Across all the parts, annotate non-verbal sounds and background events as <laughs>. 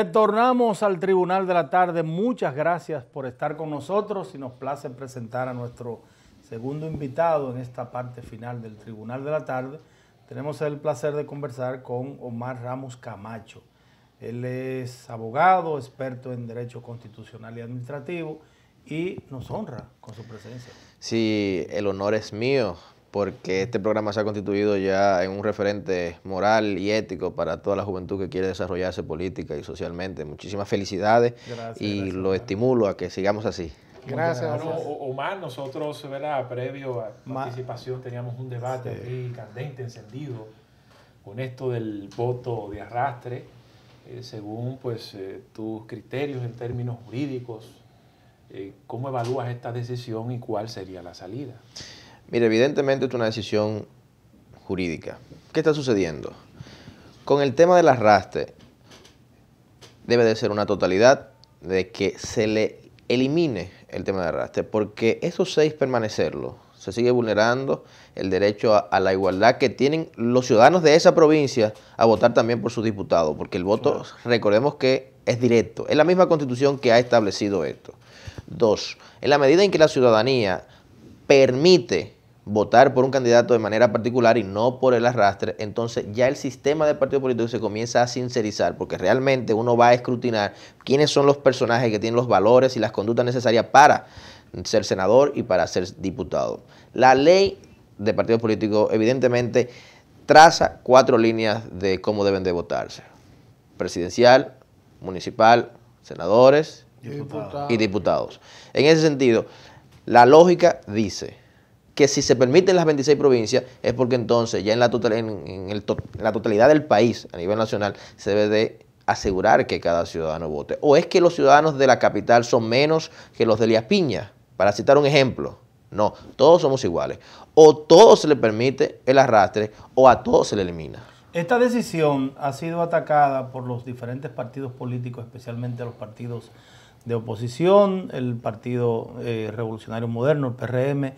Retornamos al Tribunal de la Tarde. Muchas gracias por estar con nosotros y nos place presentar a nuestro segundo invitado en esta parte final del Tribunal de la Tarde. Tenemos el placer de conversar con Omar Ramos Camacho. Él es abogado, experto en Derecho Constitucional y Administrativo y nos honra con su presencia. Sí, el honor es mío porque este programa se ha constituido ya en un referente moral y ético para toda la juventud que quiere desarrollarse política y socialmente. Muchísimas felicidades y lo estimulo a que sigamos así. Gracias. Omar, nosotros, ¿verdad? previo a participación, teníamos un debate muy candente, encendido, con esto del voto de arrastre, eh, según pues eh, tus criterios en términos jurídicos, eh, ¿cómo evalúas esta decisión y cuál sería la salida? Mire, evidentemente es una decisión jurídica. ¿Qué está sucediendo? Con el tema del arrastre, debe de ser una totalidad de que se le elimine el tema del arrastre, porque esos seis permanecerlo, se sigue vulnerando el derecho a, la igualdad que tienen los ciudadanos de esa provincia a votar también por sus diputados, porque el voto, recordemos que es directo, es la misma constitución que ha establecido esto. Dos, en la medida en que la ciudadanía permite votar por un candidato de manera particular y no por el arrastre, entonces ya el sistema de partido político se comienza a sincerizar, porque realmente uno va a escrutinar quiénes son los personajes que tienen los valores y las conductas necesarias para ser senador y para ser diputado. La ley de partidos políticos evidentemente traza cuatro líneas de cómo deben de votarse. Presidencial, municipal, senadores Y diputados. En ese sentido, la lógica dice que si se permiten las 26 provincias es porque entonces ya en la, en, la totalidad del país, a nivel nacional, se debe de asegurar que cada ciudadano vote. ¿O es que los ciudadanos de la capital son menos que los de Elías Piña? Para citar un ejemplo. No, todos somos iguales. O todos se le permite el arrastre o a todos se le elimina. Esta decisión ha sido atacada por los diferentes partidos políticos, especialmente los partidos de oposición, el Partido eh, Revolucionario Moderno, el PRM,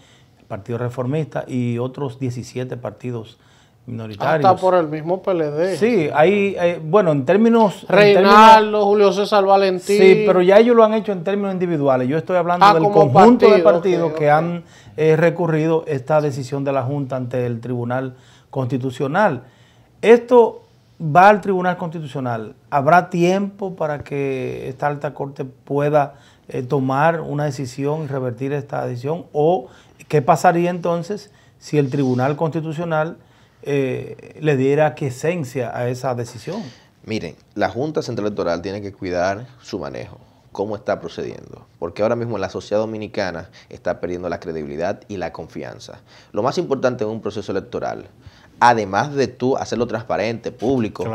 Partido Reformista y otros 17 partidos minoritarios. Está por el mismo PLD. Sí, hay, eh, bueno, en términos... Reinaldo, Julio César Valentín. Sí, pero ya ellos lo han hecho en términos individuales. Yo estoy hablando ah, del conjunto de partidos que han eh, recurrido esta decisión de la Junta ante el Tribunal Constitucional. Esto va al Tribunal Constitucional. ¿Habrá tiempo para que esta alta corte pueda eh, tomar una decisión y revertir esta decisión? ¿O ¿Qué pasaría entonces si el Tribunal Constitucional eh, le diera esencia a esa decisión? Miren, la Junta Central Electoral tiene que cuidar su manejo, cómo está procediendo, porque ahora mismo la sociedad dominicana está perdiendo la credibilidad y la confianza. Lo más importante en un proceso electoral además de tú hacerlo transparente, público,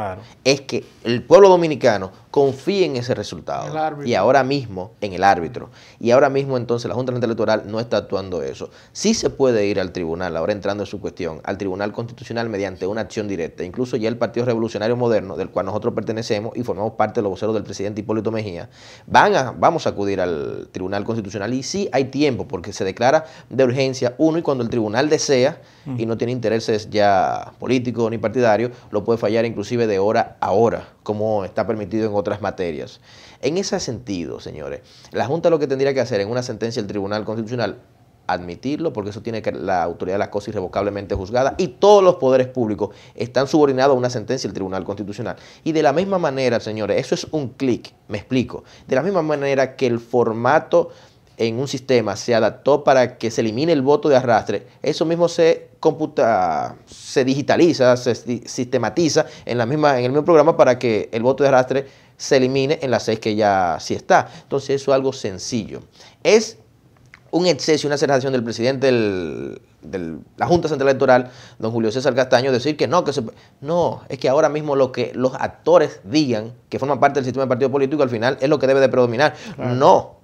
es que el pueblo dominicano confíe en ese resultado. Y ahora mismo en el árbitro. Y ahora mismo entonces la Junta Electoral no está actuando eso. Sí se puede ir al tribunal, ahora entrando en su cuestión, al Tribunal Constitucional mediante una acción directa. Incluso ya el Partido Revolucionario Moderno, del cual nosotros pertenecemos y formamos parte de los voceros del presidente Hipólito Mejía, van a, vamos a acudir al Tribunal Constitucional y sí hay tiempo porque se declara de urgencia uno y cuando el tribunal desea y no tiene intereses ya político ni partidario, lo puede fallar inclusive de hora a hora, como está permitido en otras materias. En ese sentido, señores, la Junta lo que tendría que hacer en una sentencia del Tribunal Constitucional admitirlo, porque eso tiene que la autoridad de las cosas irrevocablemente juzgada y todos los poderes públicos están subordinados a una sentencia del Tribunal Constitucional. Y de la misma manera, señores, eso es un clic, me explico, de la misma manera que el formato en un sistema se adaptó para que se elimine el voto de arrastre, eso mismo se computa, se digitaliza, se sistematiza en, la misma, en el mismo programa para que el voto de arrastre se elimine en las seis que ya sí está. Entonces eso es algo sencillo. Es un exceso, una aceleración del presidente de la Junta Central Electoral, don Julio César Castaño, decir que no, que no, es que ahora mismo lo que los actores digan que forman parte del sistema de partido político al final es lo que debe de predominar. No,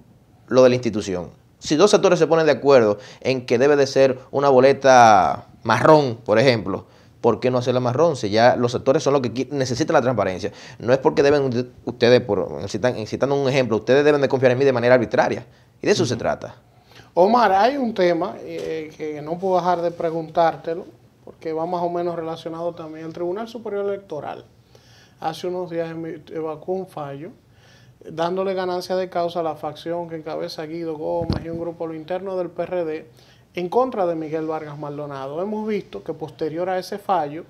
lo de la institución. Si dos sectores se ponen de acuerdo en que debe de ser una boleta marrón, por ejemplo, ¿por qué no hacerla marrón? Si ya los sectores son los que necesitan la transparencia. No es porque deben ustedes, por, citando un ejemplo, ustedes deben de confiar en mí de manera arbitraria. Y de eso se trata. Omar, hay un tema eh, que no puedo dejar de preguntártelo, porque va más o menos relacionado también. al Tribunal Superior Electoral hace unos días evacuó un fallo dándole ganancia de causa a la facción que encabeza Guido Gómez y un grupo lo interno del PRD en contra de Miguel Vargas Maldonado. Hemos visto que posterior a ese fallo,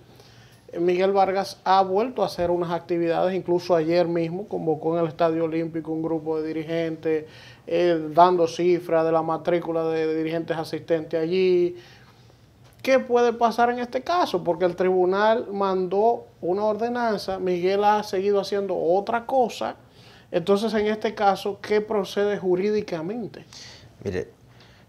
Miguel Vargas ha vuelto a hacer unas actividades, incluso ayer mismo convocó en el Estadio Olímpico un grupo de dirigentes, eh, dando cifras de la matrícula de dirigentes asistentes allí. ¿Qué puede pasar en este caso? Porque el tribunal mandó una ordenanza, Miguel ha seguido haciendo otra cosa entonces, en este caso, ¿qué procede jurídicamente? Mire,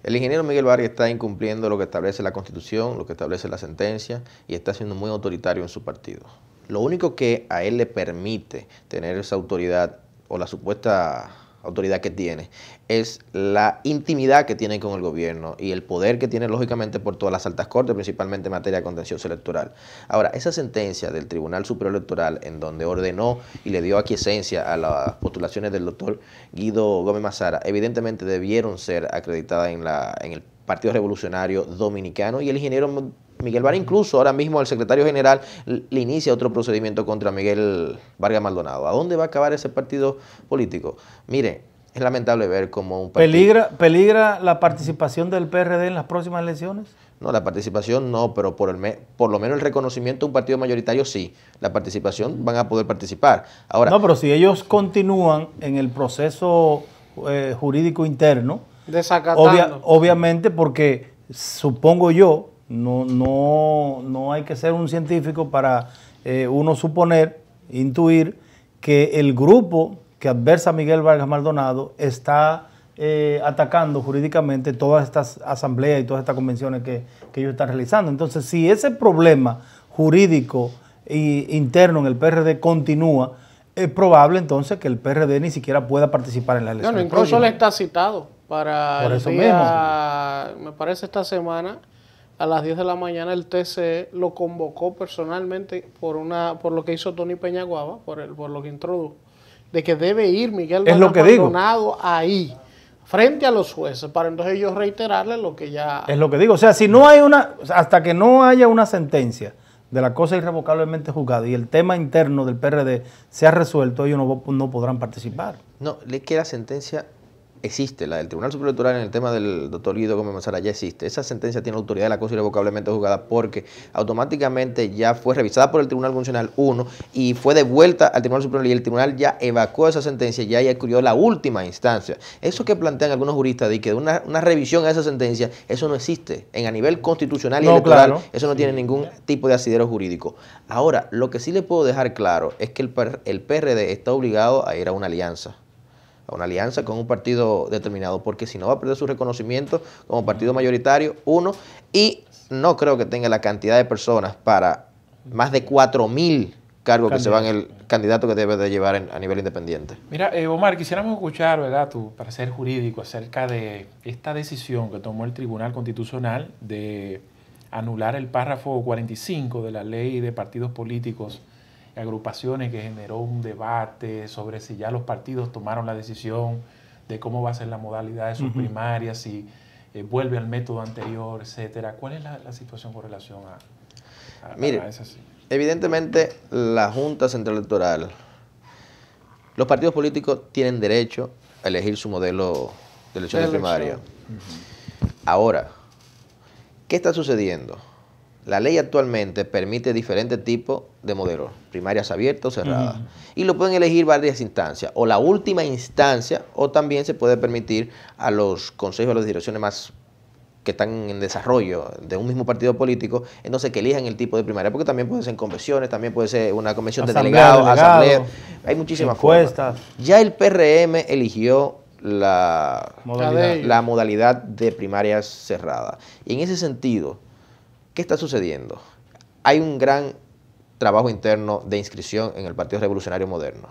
el ingeniero Miguel Vargas está incumpliendo lo que establece la Constitución, lo que establece la sentencia y está siendo muy autoritario en su partido. Lo único que a él le permite tener esa autoridad o la supuesta autoridad que tiene, es la intimidad que tiene con el gobierno y el poder que tiene, lógicamente, por todas las altas cortes, principalmente en materia de contencioso electoral. Ahora, esa sentencia del Tribunal Superior Electoral, en donde ordenó y le dio aquiescencia a las postulaciones del doctor Guido Gómez Mazara, evidentemente debieron ser acreditadas en, la, en el Partido Revolucionario Dominicano y el ingeniero Miguel Vargas, incluso ahora mismo el secretario general le inicia otro procedimiento contra Miguel Vargas Maldonado. ¿A dónde va a acabar ese partido político? Mire, es lamentable ver cómo un partido... ¿Peligra, la participación del PRD en las próximas elecciones? No, la participación no, pero por, el por lo menos el reconocimiento de un partido mayoritario sí. La participación van a poder participar. Ahora, no, pero si ellos continúan en el proceso eh, jurídico interno, obvia, obviamente porque supongo yo no, no, no hay que ser un científico para eh, uno suponer, intuir, que el grupo que adversa a Miguel Vargas Maldonado está eh, atacando jurídicamente todas estas asambleas y todas estas convenciones que, que ellos están realizando. Entonces, si ese problema jurídico e interno en el PRD continúa, es probable entonces que el PRD ni siquiera pueda participar en la elección. Bueno, incluso le está citado para me parece esta semana, a las 10 de la mañana el TCE lo convocó personalmente por una por lo que hizo Tony Peñaguaba, por el, por lo que introdujo, de que debe ir Miguel es lo que ahí frente a los jueces para entonces ellos reiterarle lo que ya Es lo que digo, o sea, si no hay una hasta que no haya una sentencia de la cosa irrevocablemente juzgada y el tema interno del PRD se ha resuelto, ellos no, no podrán participar. No, le queda sentencia existe, la del Tribunal Superior Electoral en el tema del doctor Guido Gómez Mazara ya existe. Esa sentencia tiene autoridad de la cosa irrevocablemente juzgada porque automáticamente ya fue revisada por el Tribunal Funcional 1 y fue devuelta al Tribunal Supremo y el Tribunal ya evacuó esa sentencia, ya adquirió la última instancia. Eso que plantean algunos juristas de que una, revisión a esa sentencia, eso no existe. En a nivel constitucional y electoral, eso no tiene ningún tipo de asidero jurídico. Ahora, lo que sí le puedo dejar claro es que el, el PRD está obligado a ir a una alianza a una alianza con un partido determinado, porque si no va a perder su reconocimiento como partido mayoritario, uno, y no creo que tenga la cantidad de personas para más de 4.000 cargos que se van el candidato que debe de llevar a nivel independiente. Mira, eh, Omar, quisiéramos escuchar, ¿verdad?, tu parecer jurídico acerca de esta decisión que tomó el Tribunal Constitucional de anular el párrafo 45 de la ley de partidos políticos agrupaciones que generó un debate sobre si ya los partidos tomaron la decisión de cómo va a ser la modalidad de sus primarias, si eh, vuelve al método anterior, etcétera. ¿Cuál es la, situación con relación a, Mire, Evidentemente, la Junta Central Electoral, los partidos políticos tienen derecho a elegir su modelo de elecciones primaria. Ahora, ¿qué está sucediendo? La ley actualmente permite diferentes tipos de modelos, primarias abiertas o cerradas. Y lo pueden elegir varias instancias, o la última instancia, o también se puede permitir a los consejos de las direcciones más que están en desarrollo de un mismo partido político, entonces que elijan el tipo de primaria, porque también puede ser convenciones, también puede ser una convención de delegados, hay muchísimas cosas. Ya el PRM eligió la modalidad de primarias cerradas. Y en ese sentido, ¿Qué está sucediendo? Hay un gran trabajo interno de inscripción en el Partido Revolucionario Moderno,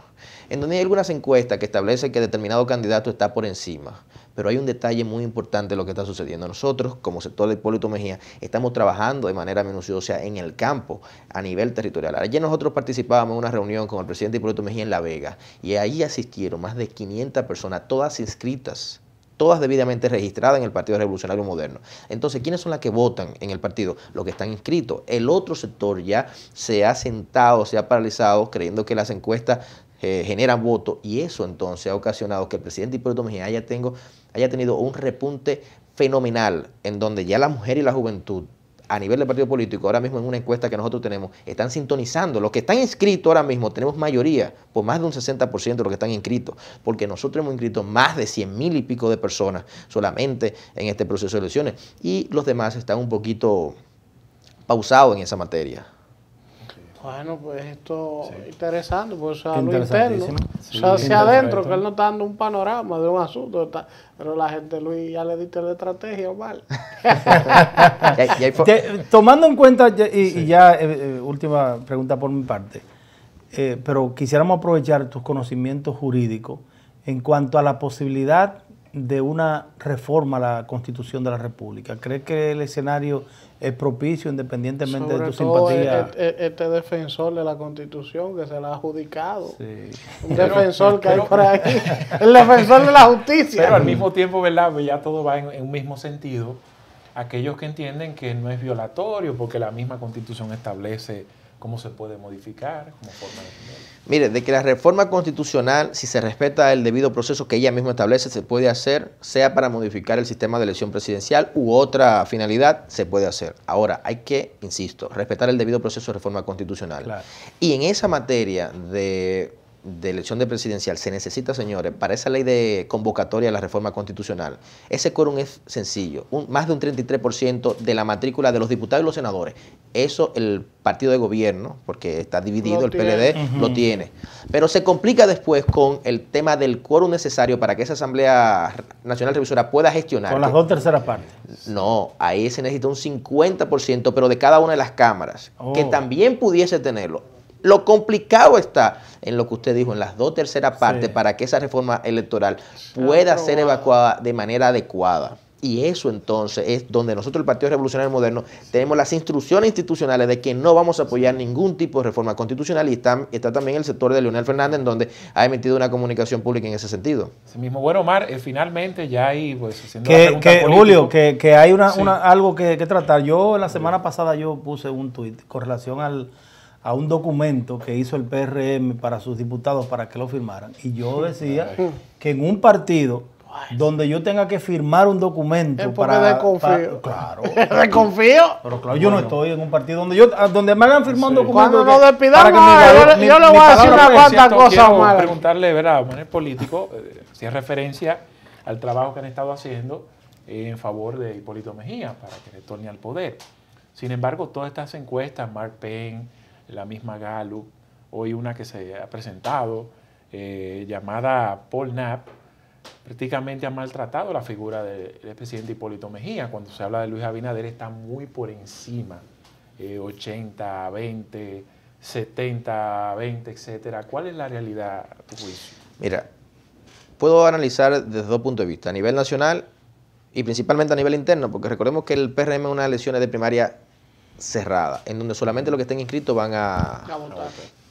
en donde hay algunas encuestas que establecen que determinado candidato está por encima, pero hay un detalle muy importante de lo que está sucediendo. Nosotros, como sector de Hipólito Mejía, estamos trabajando de manera minuciosa en el campo, a nivel territorial. Ayer nosotros participábamos en una reunión con el presidente Hipólito Mejía en La Vega, y ahí asistieron más de 500 personas, todas inscritas todas debidamente registradas en el Partido Revolucionario Moderno. Entonces, ¿quiénes son las que votan en el partido? Los que están inscritos. El otro sector ya se ha sentado, se ha paralizado, creyendo que las encuestas eh, generan votos, y eso entonces ha ocasionado que el presidente Hipólito Mejía haya, tengo, haya tenido un repunte fenomenal, en donde ya la mujer y la juventud a nivel del partido político, ahora mismo en una encuesta que nosotros tenemos, están sintonizando. Los que están inscritos ahora mismo, tenemos mayoría, por pues más de un 60% de los que están inscritos, porque nosotros hemos inscrito más de 100 mil y pico de personas solamente en este proceso de elecciones y los demás están un poquito pausados en esa materia. Bueno, pues esto es interesante, pues o lo interno, hacia adentro, que él no está dando un panorama de un asunto, pero la gente, Luis, ya le diste la estrategia, mal. <laughs> tomando en cuenta, y, ya eh, eh, última pregunta por mi parte, eh, pero quisiéramos aprovechar tus conocimientos jurídicos en cuanto a la posibilidad de una reforma a la Constitución de la República? ¿Crees que el escenario es propicio independientemente de tu simpatía? E-, e-, e-, este, defensor de la Constitución que se la ha adjudicado. Sí. Un defensor que hay por ahí. el defensor de la justicia. Pero al mismo tiempo, ¿verdad? Pues ya todo va en un mismo sentido. Aquellos que entienden que no es violatorio porque la misma Constitución establece ¿Cómo se puede modificar? de... Mire, de que la reforma constitucional, si se respeta el debido proceso que ella misma establece, se puede hacer, sea para modificar el sistema de elección presidencial u otra finalidad, se puede hacer. Ahora, hay que, insisto, respetar el debido proceso de reforma constitucional. Y en esa materia de de elección de presidencial se necesita, señores, para esa ley de convocatoria a la reforma constitucional, ese quórum es sencillo, más de un 33% de la matrícula de los diputados y los senadores. Eso el partido de gobierno, porque está dividido, el PLD lo tiene. Pero se complica después con el tema del quórum necesario para que esa Asamblea Nacional Revisora pueda gestionar. Con las dos terceras partes. No, ahí se necesita un 50%, pero de cada una de las cámaras, que oh. también pudiese tenerlo. Lo complicado está en lo que usted dijo, en las dos terceras partes, para que esa reforma electoral ah, pueda ser evacuada de manera adecuada. Y eso entonces es donde nosotros, el Partido Revolucionario Moderno, tenemos las instrucciones institucionales de que no vamos a apoyar ningún tipo de reforma constitucional y está, también el sector de Leonel Fernández, en donde ha emitido una comunicación pública en ese sentido. mismo. Bueno, Omar, eh, finalmente ya hay... pues, Julio, que, que hay una, algo que, que tratar. Yo la semana pasada yo puse un tuit con relación al a un documento que hizo el PRM para sus diputados para que lo firmaran. Y yo decía que en un partido donde yo tenga que firmar un documento para, desconfío. claro <laughs> desconfío pero claro yo no estoy en un partido donde yo donde me hagan firmar un documento yo, le voy a decir una cuanta cosa mala preguntarle verdad bueno, político eh, si es referencia al trabajo que han estado haciendo en favor de Hipólito Mejía para que retorne al poder sin embargo todas estas encuestas Mark Penn la misma Gallup, hoy una que se ha presentado eh, llamada Paul Knapp, prácticamente ha maltratado la figura del presidente Hipólito Mejía. Cuando se habla de Luis Abinader está muy por encima, 80, 20, 70, 20, etcétera. ¿Cuál es la realidad, tu juicio? Mira, puedo analizar desde dos puntos de vista, a nivel nacional y principalmente a nivel interno, porque recordemos que el PRM es una elecciones de primaria cerrada, en donde solamente los que estén inscritos van a,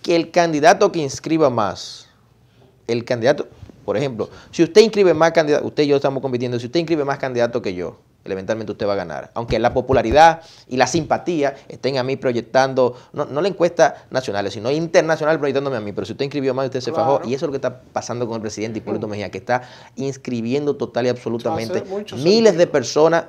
Que el candidato que inscriba más, el candidato, por ejemplo, si usted inscribe más candidatos, usted y yo estamos compitiendo, si usted inscribe más candidatos que yo, elementalmente usted va a ganar. Aunque la popularidad y la simpatía estén a mí proyectando, no, la encuesta nacional, sino internacional proyectándome a mí, pero si usted inscribió más, usted se fajó. Y eso es lo que está pasando con el presidente y Hipólito mm. Mejía, que está inscribiendo total y absolutamente miles de personas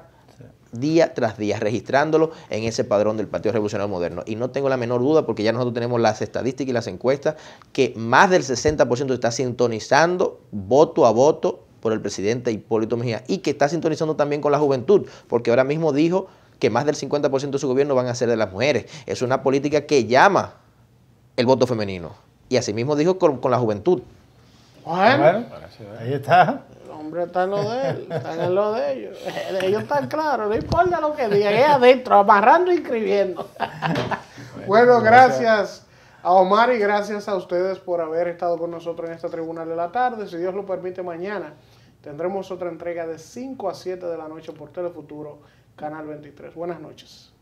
día tras día, registrándolo en ese padrón del Partido Revolucionario Moderno. Y no tengo la menor duda, porque ya nosotros tenemos las estadísticas y las encuestas, que más del 60% está sintonizando voto a voto por el presidente Hipólito Mejía y que está sintonizando también con la juventud, porque ahora mismo dijo que más del 50% de su gobierno van a ser de las mujeres. Es una política que llama el voto femenino. Y asimismo dijo con, la juventud. Bueno, ahí está está en lo de él, están en lo de ellos. <laughs> Ellos están claros, no importa lo que digan, es adentro, amarrando y escribiendo. <laughs> bueno, gracias a Omar y gracias a ustedes por haber estado con nosotros en esta Tribunal de la tarde. Si Dios lo permite, mañana tendremos otra entrega de 5 a 7 de la noche por Telefuturo, Canal 23. Buenas noches.